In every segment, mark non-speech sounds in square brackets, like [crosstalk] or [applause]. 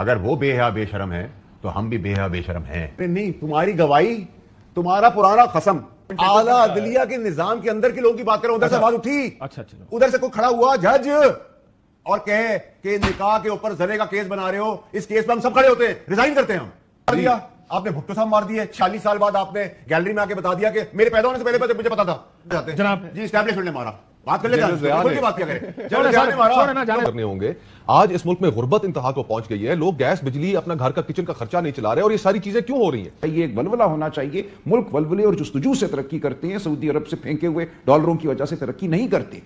अगर वो बेहया बेशरम है तो हम भी बेहया बेशरम हैं नहीं तुम्हारी गवाही तुम्हारा पुराना खसम आला अच्छा। अदलिया के निजाम के अंदर के लोगों की बात करो उधर से बात अच्छा। उठी अच्छा अच्छा उधर से कोई खड़ा हुआ जज और कहे कि निकाह के ऊपर जरे का केस बना रहे हो इस केस में हम सब खड़े होते हैं रिजाइन करते हैं हम दिया आपने भुट्टो साहब मार दिए चालीस साल बाद आपने गैलरी में आके बता दिया कि मेरे पैदा होने से पहले मुझे पता था जनाब जी स्टैब्लिशमेंट ने मारा बात कर लेते [laughs] होंगे आज इस मुल्क में गुर्बत इंतहा को तो पहुंच गई है लोग गैस बिजली अपना घर का किचन का खर्चा नहीं चला रहे और ये सारी चीजें क्यों हो रही है ये एक वलवला होना चाहिए मुल्क वलवले और जस्तजू से तरक्की करते हैं सऊदी अरब से फेंके हुए डॉलरों की वजह से तरक्की नहीं करते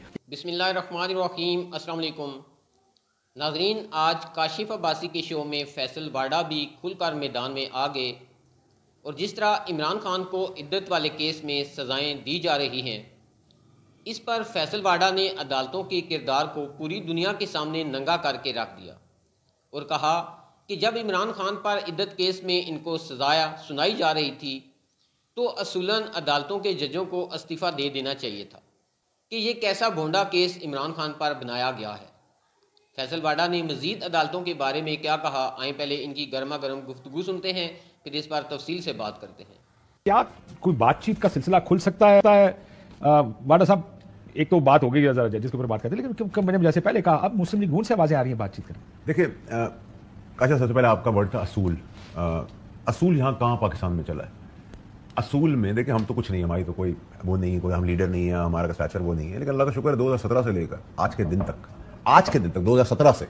नाजरीन आज काशिफ अब्बासी के शो में फैसल वाडा भी खुलकर मैदान में आ गए और जिस तरह इमरान खान को इद्दत वाले केस में सजाएं दी जा रही हैं इस पर फैसल वाडा ने अदालतों के किरदार को पूरी दुनिया के सामने नंगा करके रख दिया और कहा कि जब इमरान खान पर इद्दत केस में इनको सजाया सुनाई जा रही थी तो असूलन अदालतों के जजों को इस्तीफ़ा दे देना चाहिए था कि ये कैसा भोंडा केस इमरान खान पर बनाया गया है फैसल वाडा ने मजीद अदालतों के बारे में क्या कहा आए पहले इनकी गर्मा गर्म गुफ्तगु सुनते हैं फिर इस बार तफसील से बात करते हैं क्या कोई बातचीत का सिलसिला खुल सकता है वाडा साहब एक तो बात हो गई जरा जजेस ऊपर बात करते लेकिन मैंने जैसे पहले कहा अब मुस्लिम लीग नून से आवाज़ें आ रही है बातचीत कर देखिए काशा सबसे पहले आपका वर्ड था असूल असूल यहाँ कहाँ पाकिस्तान में चला है असूल में देखिए हम तो कुछ नहीं हमारी तो कोई वो नहीं है कोई हम लीडर नहीं है हमारा का स्टैचर वो नहीं है लेकिन अल्लाह का शुक्र है दो से लेकर आज के दिन तक आज के दिन तक दो से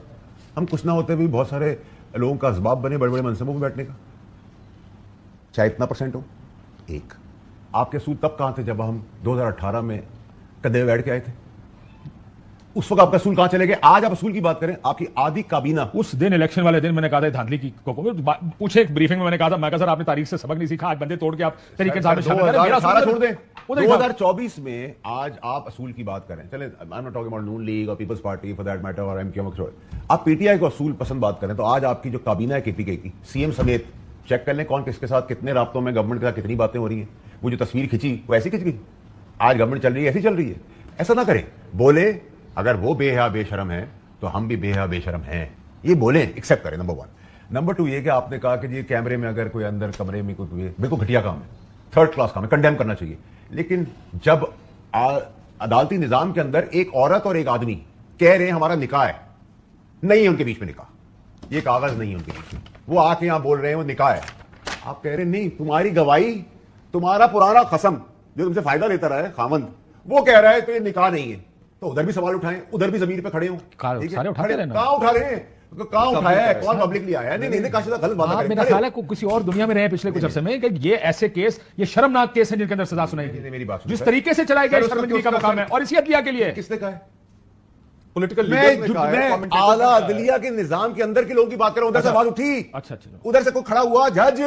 हम कुछ ना होते भी बहुत सारे लोगों का इसबाब बने बड़े बड़े मनसबों में बैठने का चाहे इतना परसेंट हो एक आपके असूल तब कहाँ थे जब हम 2018 में कदे में बैठ के आए थे उस वक्त आपका असूल कहां चले गए आज आप असूल की बात करें आपकी आधी काबीना उस दिन इलेक्शन वाले दिन मैंने कहा था धांधली की कोको को पूछे एक ब्रीफिंग में मैंने कहा था मैं कहा सर आपने तारीख से सबक नहीं सीखा आज बंदे तोड़ के आप तरीके से छोड़ दें चौबीस में आज आप असूल की बात करें चले I not talking about Noon league और People's Party for that matter और एमक्यूएम आप पीटीआई को असूल पसंद बात करें तो आज आपकी जो काबीना है केपीके की सीएम समेत चेक कर लें कौन किसके साथ कितने रास्तों में गवर्नमेंट के साथ कितनी बातें हो रही है वो जो तस्वीर खींची वो ऐसी खिंच गई आज गवर्नमेंट चल रही है ऐसी चल रही है ऐसा ना करें बोले अगर वो बेहया बेशरम है तो हम भी बेहया बेशरम हैं ये बोले एक्सेप्ट करें नंबर वन नंबर टू ये कि आपने कहा कि जी कैमरे में अगर कोई अंदर कमरे में कोई बिल्कुल घटिया काम है थर्ड क्लास काम है कंडेम करना चाहिए लेकिन जब अदालती निज़ाम के अंदर एक औरत और एक आदमी कह रहे हैं हमारा निकाह है नहीं है उनके बीच में निकाह ये कागज़ नहीं है उनके बीच में वो आके यहां बोल रहे हैं वो निकाह है आप कह रहे हैं नहीं तुम्हारी गवाही तुम्हारा पुराना कसम जो तुमसे फायदा लेता रहा है खामंद वो कह रहा है तो ये निकाह नहीं है तो उधर भी सवाल उठाए उधर भी जमीन पे खड़े हो कहा उठा रहे हैं तो उठाया है कौन पब्लिकली आया नहीं नहीं गलत बात मेरा ख्याल है किसी और दुनिया में रहे पिछले कुछ अरसे में ये ऐसे केस ये शर्मनाक केस है जिनके अंदर सजा सुनाई गई मेरी बात जिस तरीके से चलाया गया और इसी अदलिया के लिए किसने कहा मैं आला अदलिया के निजाम के अंदर के लोगों की बात कर रहा हूं उधर अच्छा। से बात उठी अच्छा अच्छा उधर से कोई खड़ा हुआ जज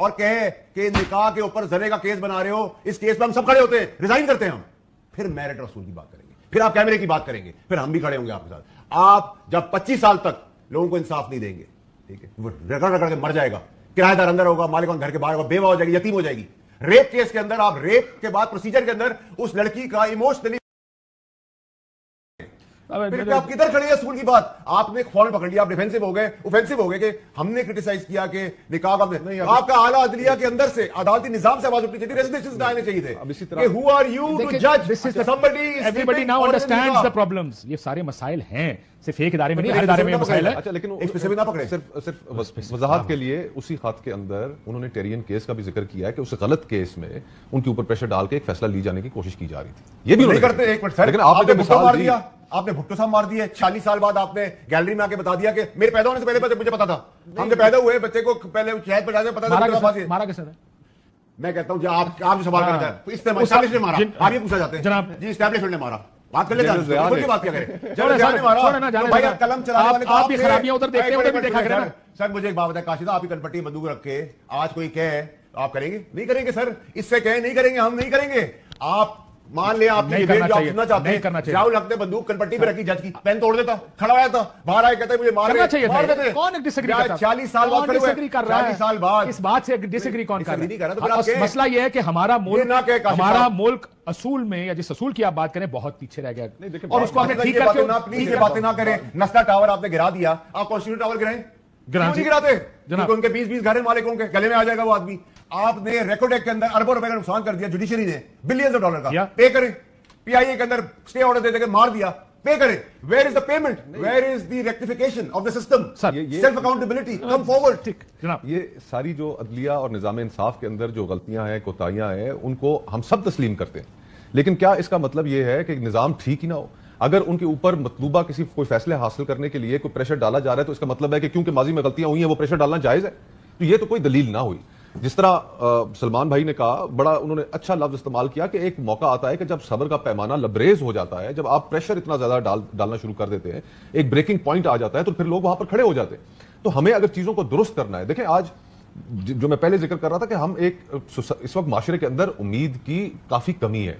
और कहे कि निकाह के ऊपर जरे का केस बना रहे हो इस केस में हम सब खड़े होते हैं रिजाइन करते हैं हम फिर मैरिट और की बात करेंगे फिर आप कैमरे की बात करेंगे फिर हम भी खड़े होंगे आपके साथ आप जब 25 साल तक लोगों को इंसाफ नहीं देंगे ठीक है वो रगड़ रगड़ के मर जाएगा किराएदार अंदर होगा मालिक घर के बाहर होगा बेवा हो जाएगी यतीम हो जाएगी रेप केस के अंदर आप रेप के बाद प्रोसीजर के अंदर उस लड़की का इमोशनली आप किधर खड़े हैं की बात आपने फॉर्म पकड़ लिया आप डिफेंसिव हो गए ऑफेंसिव हो गए कि हमने क्रिटिसाइज किया कि आपका आला अदलिया के अंदर से अदालती निजाम से आवाज उठनी चाहिए आने चाहिए थे हु आर यू टू जज somebody everybody now understands the problems ये सारे मसाइल हैं सिर्फ एक इदारे में नहीं इदारे में है अच्छा लेकिन स्पेसिफिक ना पकड़े सिर्फ सिर्फ वजाहत हाँ। के लिए उसी खत के अंदर उन्होंने टेरियन केस का भी जिक्र किया है कि उस गलत केस में उनके ऊपर प्रेशर डाल के एक फैसला ली जाने की कोशिश की जा रही थी ये भी उन्होंने करते एक मिनट सर लेकिन आपने मिसाल दिया आपने भुट्टो साहब मार दिए चालीस साल बाद आपने गैलरी में आके बता दिया कि मेरे पैदा होने से पहले मुझे पता था हम जब पैदा हुए बच्चे को पहले शहर पर में पता था मैं कहता हूँ आप आप जो सवाल हाँ। करना है इस ने मारा आप ये पूछा जाते हैं जनाब जी स्टैब्लिशमेंट ने मारा बात कर लेते बात क्या करें तो कलम चलाने आप भी तो खराबियां उधर देखते हैं उधर देखा करें सर मुझे एक बात बताया काशिद आप ही कनपट्टी बंदूक रख के आज कोई कहे आप करेंगे नहीं करेंगे सर इससे कहे नहीं करेंगे हम नहीं करेंगे आप मान लिया आप ये आप सुनना चाहते हैं राहुल हक ने बंदूक कनपट्टी पे रखी जज की पेन तोड़ देता खड़ा खड़वाया था तो, बाहर आए कहते मुझे मारना चाहिए मार देते कौन डिसएग्री करता छियालीस साल बाद डिसएग्री कर रहा है साल बाद इस बात से डिसएग्री कौन कर तो मसला यह है कि हमारा मुल्क हमारा मुल्क असूल में या जिस असूल की आप बात करें बहुत पीछे रह गया और उसको आपने ठीक करके ना प्लीज ये बातें ना करें नस्ता टावर आपने गिरा दिया आप कॉन्स्टिट्यूट टावर गिराएं नहीं गिराते क्योंकि उनके बीस बीस मालिकों के गले में आ जाएगा वो आदमी आपने एक्ट के अंदर अरबों रुपए का नुकसान कर दिया जुडिशरी ने बिलियन डॉलर का पे करें पीआईए के अंदर स्टे ऑर्डर दे देकर मार दिया पे करें is the payment is the rectification of the system self accountability come forward ये सारी जो अदलिया और निजाम इंसाफ के अंदर जो गलतियां हैं कोताहियां हैं उनको हम सब तस्लीम करते हैं लेकिन क्या इसका मतलब यह है कि निजाम ठीक ही ना हो अगर उनके ऊपर मतलूबा किसी कोई फैसले हासिल करने के लिए कोई प्रेशर डाला जा रहा है तो इसका मतलब है कि क्योंकि माजी में गलतियां हुई हैं वो प्रेशर डालना जायज़ है तो ये तो कोई दलील ना हुई जिस तरह सलमान भाई ने कहा बड़ा उन्होंने अच्छा लफ्ज इस्तेमाल किया कि एक मौका आता है कि जब सबर का पैमाना लबरेज हो जाता है जब आप प्रेशर इतना ज्यादा डाल डालना शुरू कर देते हैं एक ब्रेकिंग पॉइंट आ जाता है तो फिर लोग वहां पर खड़े हो जाते हैं तो हमें अगर चीजों को दुरुस्त करना है देखें आज जो मैं पहले जिक्र कर रहा था कि हम एक इस वक्त माशरे के अंदर उम्मीद की काफी कमी है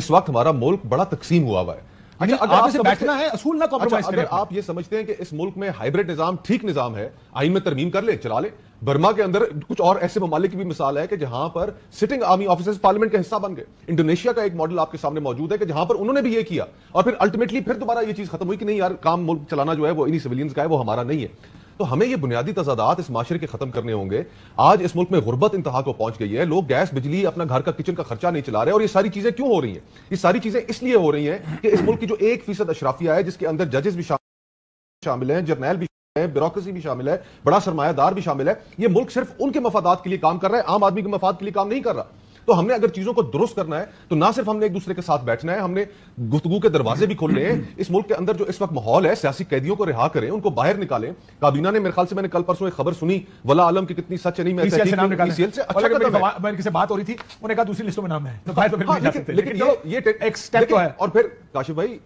इस वक्त हमारा मुल्क बड़ा तकसीम हुआ हुआ है अच्छा, अगर अच्छा, आप ये समझते हैं कि इस मुल्क में हाइब्रिड निजाम ठीक निजाम है आइन में तरमीम कर ले चला ले बर्मा के अंदर कुछ और ऐसे ममालिक की भी मिसाल है कि जहां पर सिटिंग आर्मी ऑफिसर्स पार्लियामेंट का हिस्सा बन गए इंडोनेशिया का एक मॉडल आपके सामने मौजूद है कि जहां पर उन्होंने भी ये किया और फिर अल्टीमेटली फिर दोबारा ये चीज खत्म हुई कि नहीं यार काम मुल्क चलाना जो है वो इन्हीं सिविलियंस का है वो हमारा नहीं है तो हमें ये बुनियादी तजादात इस माशरे के खत्म करने होंगे आज इस मुल्क में गुर्बत इंतहा को पहुंच गई है लोग गैस बिजली अपना घर का किचन का खर्चा नहीं चला रहे और ये सारी चीजें क्यों हो रही हैं ये सारी चीजें इसलिए हो रही हैं कि इस मुल्क की जो एक फीसद अशराफिया है जिसके अंदर जजेस भी शामिल हैं जर्नैल भी ब्यूरोक्रेसी भी शामिल है बड़ा सरमायादार भी शामिल है ये मुल्क सिर्फ उनके मफादात के लिए काम कर रहा है आम आदमी के मफाद के लिए काम नहीं कर रहा तो हमने अगर चीजों को दुरुस्त करना है तो ना सिर्फ हमने एक दूसरे के साथ बैठना है हमने गुफ्तु के दरवाजे भी खोलने हैं इस मुल्क के अंदर जो इस वक्त माहौल है सियासी कैदियों को रिहा करें उनको बाहर निकालें काबीना ने मेरे ख्याल से मैंने कल परसों एक खबर सुनी वला आलम की कितनी सच नहीं मैं अच्छा बात हो रही थी उन्हें कहा दूसरी लिस्टों में नाम है तो तो हाँ, लेकिन तो और फिर काशिफ भाई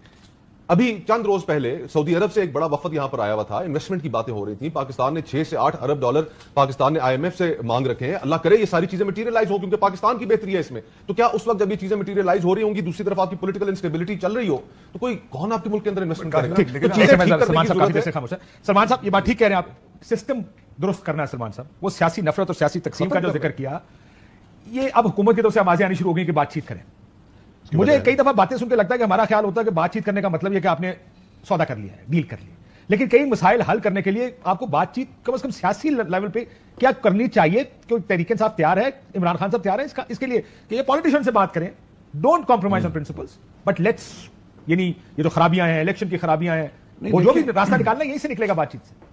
अभी चंद रोज पहले सऊदी अरब से एक बड़ा वफद यहां पर आया हुआ था इन्वेस्टमेंट की बातें हो रही थी पाकिस्तान ने छह से आठ अरब डॉलर पाकिस्तान ने आईएमएफ से मांग रखे हैं अल्लाह करे ये सारी चीजें मटीरियलाइज हो क्योंकि पाकिस्तान की बेहतरी है इसमें तो क्या उस वक्त जब ये चीजें मटीरियलाइज हो रही होंगी दूसरी तरफ आपकी पोलिटिकल इंस्टेबिलिटी चल रही हो तो कोई कौन आपके मुल्क के अंदर इन्वेस्टमेंट करेगा तो सलमान साहब ये बात ठीक कह रहे हैं आप सिस्टम दुरुस्त करना है सलमान साहब वो सियासी नफरत और सियासी तकसीम का जो जिक्र किया ये अब हुकूमत की तरफ से आवाजें आनी शुरू हो गई कि बातचीत करें मुझे कई दफा बातें सुनकर लगता है कि हमारा ख्याल होता है कि बातचीत करने का मतलब यह कि आपने सौदा कर लिया है डील कर लिया लेकिन कई मसाइल हल करने के लिए आपको बातचीत कम अज कम सियासी लेवल पे क्या करनी चाहिए क्योंकि तरीके साहब तैयार है इमरान खान साहब तैयार है इसका इसके लिए कि ये पॉलिटिशियन से बात करें don't compromise on principles but let's यानी ये जो खराबियां हैं इलेक्शन की खराबियां हैं वो जो भी रास्ता निकालना यहीं से निकलेगा बातचीत से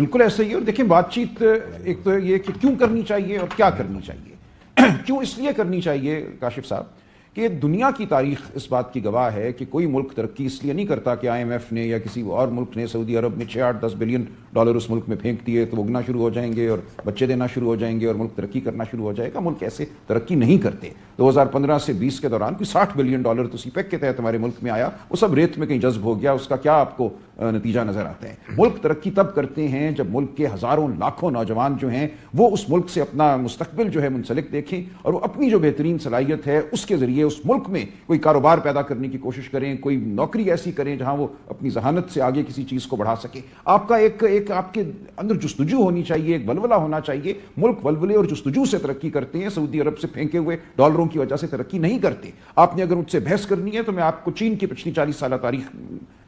बिल्कुल ऐसा ही और देखिए बातचीत एक तो ये कि क्यों करनी चाहिए और क्या करनी चाहिए [clears throat] क्यों इसलिए करनी चाहिए काशिफ साहब कि दुनिया की तारीख इस बात की गवाह है कि कोई मुल्क तरक्की इसलिए नहीं करता कि आईएमएफ ने या किसी और मुल्क ने सऊदी अरब में छः आठ दस बिलियन डॉलर उस मुल्क में फेंक दिए तो उगना शुरू हो जाएंगे और बच्चे देना शुरू हो जाएंगे और मुल्क तरक्की करना शुरू हो जाएगा मुल्क ऐसे तरक्की नहीं करते 2015 से 20 के दौरान कोई 60 बिलियन डॉलर तो सीपेक के तहत हमारे मुल्क में आया वो सब रेत में कहीं जज्ब हो गया उसका क्या आपको नतीजा नजर आता है मुल्क तरक्की तब करते हैं जब मुल्क के हजारों लाखों नौजवान जो हैं वो उस मुल्क से अपना मुस्तबिल जो है मुंसलिक देखें और वो अपनी जो बेहतरीन सलाहियत है उसके जरिए उस मुल्क में कोई कारोबार पैदा करने की कोशिश करें कोई नौकरी ऐसी करें जहां वो अपनी जहानत से आगे किसी चीज को बढ़ा सके आपका एक एक एक आपके अंदर जस्तजू होनी चाहिए एक वलवला होना चाहिए मुल्क वलवले और जस्तजू से तरक्की करते हैं सऊदी अरब से फेंके हुए डॉलरों की वजह से तरक्की नहीं करते आपने अगर उनसे बहस करनी है तो मैं आपको चीन की पिछली चालीस साल तारीख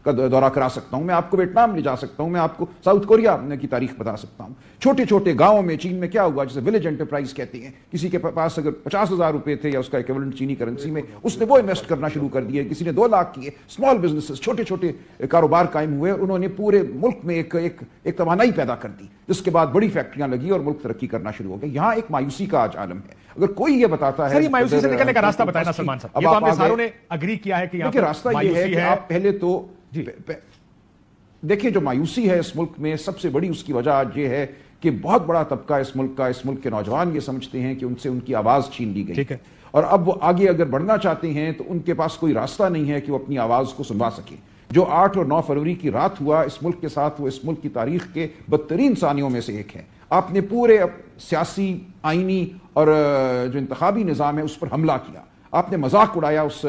का दौरा करा सकता हूं मैं आपको वियतनाम ले जा सकता हूं मैं आपको साउथ कोरिया की तारीख बता सकता हूं छोटे छोटे गांवों में चीन में क्या हुआ जिसे विलेज एंटरप्राइज कहते हैं किसी के पास अगर पचास हजार रुपए थे या उसका इक्वलेंट चीनी करेंसी में उसने वो इन्वेस्ट करना शुरू कर दिया किसी ने दो लाख किए स्मॉल बिजनेस छोटे छोटे कारोबार कायम हुए उन्होंने पूरे मुल्क में एक एक, एक तोानाई पैदा कर दी जिसके बाद बड़ी फैक्ट्रियां लगी और मुल्क तरक्की करना शुरू हो गया यहाँ एक मायूसी का आज आलम है अगर कोई ये बताता है मायूसी से निकलने का रास्ता तो बताया सलमान साहब अब तो आप सारों ने अग्री किया है कि रास्ता ये है कि आप पहले तो देखिए जो मायूसी है इस मुल्क में सबसे बड़ी उसकी वजह आज ये है कि बहुत बड़ा तबका इस मुल्क का इस मुल्क के नौजवान ये समझते हैं कि उनसे उनकी आवाज छीन ली गई ठीक है और अब वो आगे अगर बढ़ना चाहते हैं तो उनके पास कोई रास्ता नहीं है कि वो अपनी आवाज को सुनवा सकें जो आठ और नौ फरवरी की रात हुआ इस मुल्क के साथ वो इस मुल्क की तारीख के बदतरीन सानियों में से एक है आपने पूरे सियासी आइनी और जो इंतबी निज़ाम है उस पर हमला किया आपने मजाक उड़ाया उस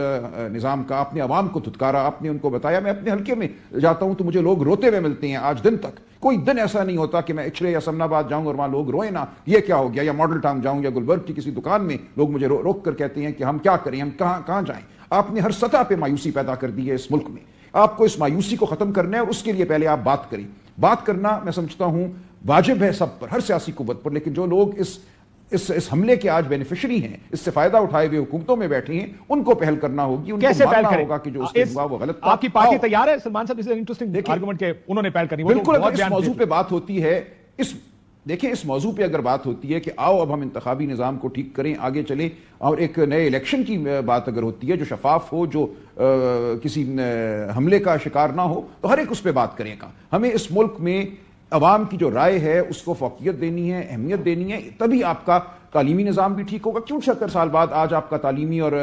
निज़ाम का आपने आवाम को धुतकारा आपने उनको बताया मैं अपने हल्के में जाता हूं तो मुझे लोग रोते हुए मिलते हैं आज दिन तक कोई दिन ऐसा नहीं होता कि मैं इचड़े या समनाबाद जाऊं और वहां लोग रोए ना ये क्या हो गया या मॉडल टाउन जाऊं या गुलबर्ग की किसी दुकान में लोग मुझे रो, रोक कर कहते हैं कि हम क्या करें हम कहाँ कहाँ जाएं आपने हर सतह पर मायूसी पैदा कर दी है इस मुल्क में आपको इस मायूसी को खत्म करना है और उसके लिए पहले आप बात करें बात करना मैं समझता हूँ वाजिब है सब पर हर सियासी कुत पर लेकिन जो लोग इस इस इस हमले के आज बेनिफिशरी हैं इससे फायदा उठाए हुए हुकूमतों में बैठी हैं उनको पहल करना होगी उनको कैसे पहल करें? होगा कि जो उसके हुआ वो गलत आपकी पार्टी तैयार है सलमान साहब इस इंटरेस्टिंग आर्गुमेंट के उन्होंने पहल करनी बिल्कुल तो अगर इस मौजू पे बात होती है इस देखिए इस मौजू पे अगर बात होती है कि आओ अब हम इंतबी निज़ाम को ठीक करें आगे चलें और एक नए इलेक्शन की बात अगर होती है जो शफाफ हो जो आ, किसी हमले का शिकार ना हो तो हर एक उस पर बात करेगा हमें इस मुल्क में अवाम की जो राय है उसको फोकियत देनी है अहमियत देनी है तभी आपका तालीमी निज़ाम भी ठीक होगा क्यों छहत्तर साल बाद आज आपका तालीमी और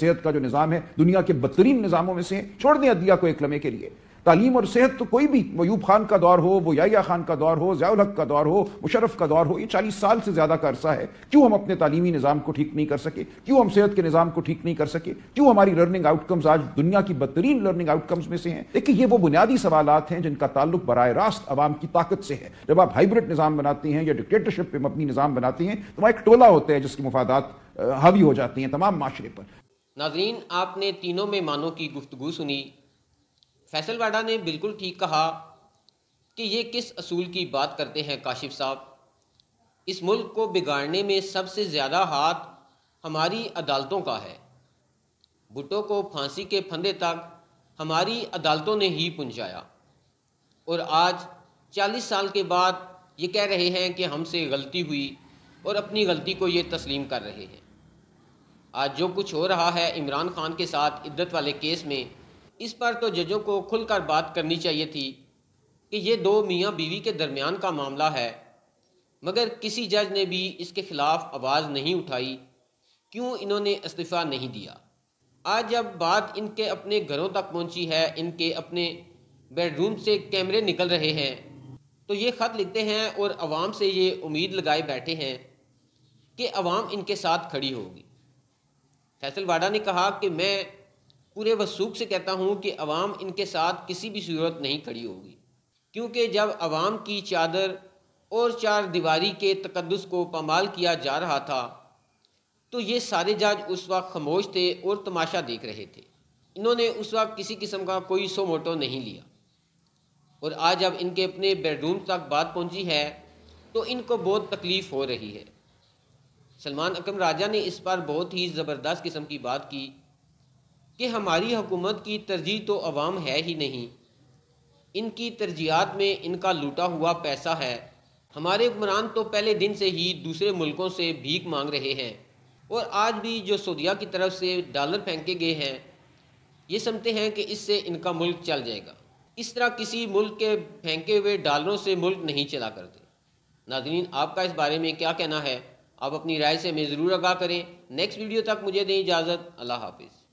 सेहत का जो निज़ाम है दुनिया के बदतरीन निज़ामों में से छोड़ दें अदिया को एक लमे के लिए तालीम और सेहत तो कोई भी मयूब खान का दौर हो वो या खान का दौर हो ज़ियाल हक का दौर हो मुशरफ का दौर हो ये चालीस साल से ज़्यादा का अरसा है क्यों हम अपने तालीमी निज़ाम को ठीक नहीं कर सके क्यों हम सेहत के निज़ाम को ठीक नहीं कर सके क्यों हमारी लर्निंग आउटकम्स आज दुनिया की बदतरीन लर्निंग आउटकम्स में से हैं देखिए ये वो बुनियादी सवाल हैं जिनका ताल्लुक बर रास्त आवाम की ताकत से है जब आप हाइब्रिड निज़ाम बनाते हैं या डिक्टेटरशिप पर मबनी निज़ाम बनाते हैं तो वहाँ एक टोला होता है जिसके मफादात हावी हो जाती हैं तमाम माशरे पर नाजरीन आपने तीनों मेहमानों की गुफ्तगु सुनी फैसल वाडा ने बिल्कुल ठीक कहा कि ये किस असूल की बात करते हैं काशिफ साहब इस मुल्क को बिगाड़ने में सबसे ज़्यादा हाथ हमारी अदालतों का है भुटो को फांसी के फंदे तक हमारी अदालतों ने ही पहुँचाया और आज चालीस साल के बाद ये कह रहे हैं कि हमसे गलती हुई और अपनी गलती को ये तस्लीम कर रहे हैं आज जो कुछ हो रहा है इमरान खान के साथ इद्दत वाले केस में इस पर तो जजों को खुलकर बात करनी चाहिए थी कि ये दो मियाँ बीवी के दरमियान का मामला है मगर किसी जज ने भी इसके खिलाफ आवाज़ नहीं उठाई क्यों इन्होंने इस्तीफ़ा नहीं दिया आज जब बात इनके अपने घरों तक पहुंची है इनके अपने बेडरूम से कैमरे निकल रहे हैं तो ये ख़त लिखते हैं और आवाम से ये उम्मीद लगाए बैठे हैं कि आवाम इनके साथ खड़ी होगी फैसलवाडा ने कहा कि मैं पूरे वसूख से कहता हूँ कि अवाम इनके साथ किसी भी सूरत नहीं खड़ी होगी क्योंकि जब अवाम की चादर और चार दीवारी के तकदस को पमाल किया जा रहा था तो ये सारे जज उस वक्त खामोश थे और तमाशा देख रहे थे इन्होंने उस वक्त किसी किस्म का कोई सो मोटो नहीं लिया और आज जब इनके अपने बेडरूम तक बात पहुंची है तो इनको बहुत तकलीफ़ हो रही है सलमान अकम राजा ने इस पर बहुत ही ज़बरदस्त किस्म की बात की कि हमारी हुकूमत की तरजीह तो अवाम है ही नहीं इनकी तरजीहत में इनका लूटा हुआ पैसा है हमारे हुक्मरान तो पहले दिन से ही दूसरे मुल्कों से भीख मांग रहे हैं और आज भी जो सऊदिया की तरफ से डॉलर फेंके गए हैं ये समझते हैं कि इससे इनका मुल्क चल जाएगा इस तरह किसी मुल्क के फेंके हुए डॉलरों से मुल्क नहीं चला करते नाजरीन आपका इस बारे में क्या कहना है आप अपनी राय से हमें ज़रूर आगाह करें नेक्स्ट वीडियो तक मुझे दें इजाज़त अल्लाह हाफिज़